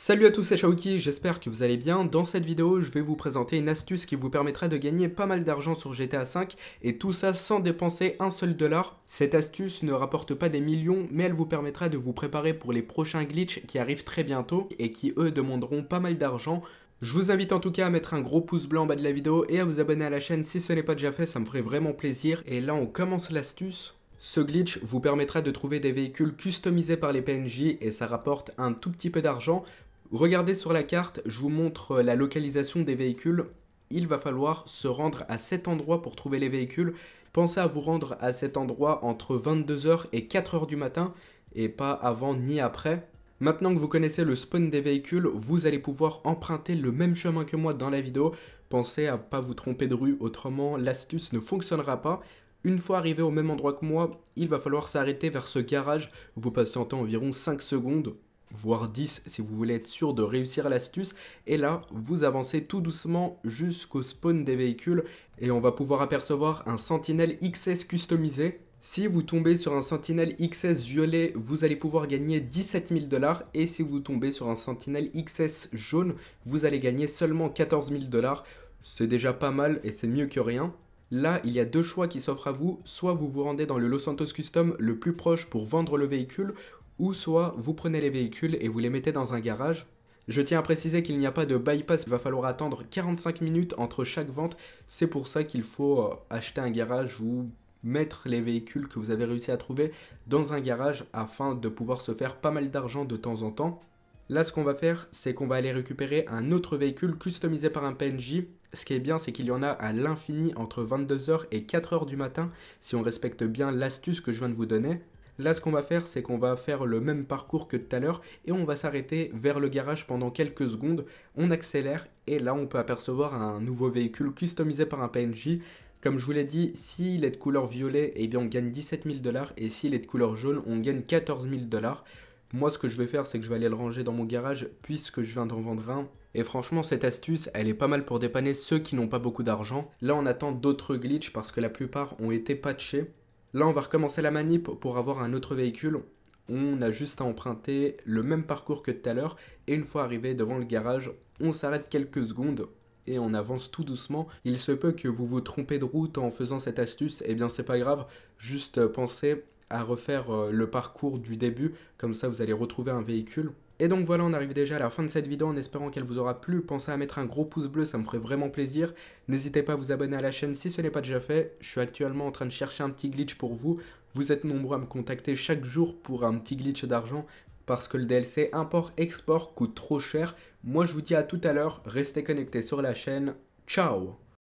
Salut à tous, c'est Shaoki, j'espère que vous allez bien. Dans cette vidéo, je vais vous présenter une astuce qui vous permettra de gagner pas mal d'argent sur GTA V et tout ça sans dépenser un seul dollar. Cette astuce ne rapporte pas des millions, mais elle vous permettra de vous préparer pour les prochains glitches qui arrivent très bientôt et qui eux demanderont pas mal d'argent. Je vous invite en tout cas à mettre un gros pouce blanc en bas de la vidéo et à vous abonner à la chaîne si ce n'est pas déjà fait, ça me ferait vraiment plaisir. Et là, on commence l'astuce. Ce glitch vous permettra de trouver des véhicules customisés par les PNJ et ça rapporte un tout petit peu d'argent. Regardez sur la carte, je vous montre la localisation des véhicules. Il va falloir se rendre à cet endroit pour trouver les véhicules. Pensez à vous rendre à cet endroit entre 22h et 4h du matin et pas avant ni après. Maintenant que vous connaissez le spawn des véhicules, vous allez pouvoir emprunter le même chemin que moi dans la vidéo. Pensez à pas vous tromper de rue, autrement l'astuce ne fonctionnera pas. Une fois arrivé au même endroit que moi, il va falloir s'arrêter vers ce garage. Vous passez en temps environ 5 secondes voire 10 si vous voulez être sûr de réussir l'astuce. Et là, vous avancez tout doucement jusqu'au spawn des véhicules et on va pouvoir apercevoir un Sentinel XS customisé. Si vous tombez sur un Sentinel XS violet, vous allez pouvoir gagner 17 000 dollars et si vous tombez sur un Sentinel XS jaune, vous allez gagner seulement 14 000 dollars. C'est déjà pas mal et c'est mieux que rien. Là, il y a deux choix qui s'offrent à vous. Soit vous vous rendez dans le Los Santos Custom le plus proche pour vendre le véhicule, ou soit vous prenez les véhicules et vous les mettez dans un garage. Je tiens à préciser qu'il n'y a pas de bypass, il va falloir attendre 45 minutes entre chaque vente, c'est pour ça qu'il faut euh, acheter un garage ou mettre les véhicules que vous avez réussi à trouver dans un garage afin de pouvoir se faire pas mal d'argent de temps en temps. Là, ce qu'on va faire, c'est qu'on va aller récupérer un autre véhicule customisé par un PNJ. Ce qui est bien, c'est qu'il y en a à l'infini entre 22h et 4h du matin, si on respecte bien l'astuce que je viens de vous donner. Là, ce qu'on va faire, c'est qu'on va faire le même parcours que tout à l'heure et on va s'arrêter vers le garage pendant quelques secondes. On accélère et là, on peut apercevoir un nouveau véhicule customisé par un PNJ. Comme je vous l'ai dit, s'il est de couleur violet, eh bien on gagne 17 000 dollars et s'il est de couleur jaune, on gagne 14 000 dollars. Moi, ce que je vais faire, c'est que je vais aller le ranger dans mon garage puisque je viens d'en vendre un. Et franchement, cette astuce, elle est pas mal pour dépanner ceux qui n'ont pas beaucoup d'argent. Là, on attend d'autres glitches parce que la plupart ont été patchés. Là, on va recommencer la manip pour avoir un autre véhicule. On a juste à emprunter le même parcours que tout à l'heure et une fois arrivé devant le garage, on s'arrête quelques secondes et on avance tout doucement. Il se peut que vous vous trompez de route en faisant cette astuce, et eh bien c'est pas grave, juste pensez à refaire euh, le parcours du début, comme ça vous allez retrouver un véhicule. Et donc voilà, on arrive déjà à la fin de cette vidéo en espérant qu'elle vous aura plu. Pensez à mettre un gros pouce bleu, ça me ferait vraiment plaisir. N'hésitez pas à vous abonner à la chaîne si ce n'est pas déjà fait. Je suis actuellement en train de chercher un petit glitch pour vous. Vous êtes nombreux à me contacter chaque jour pour un petit glitch d'argent parce que le DLC import-export coûte trop cher. Moi je vous dis à tout à l'heure, restez connectés sur la chaîne. Ciao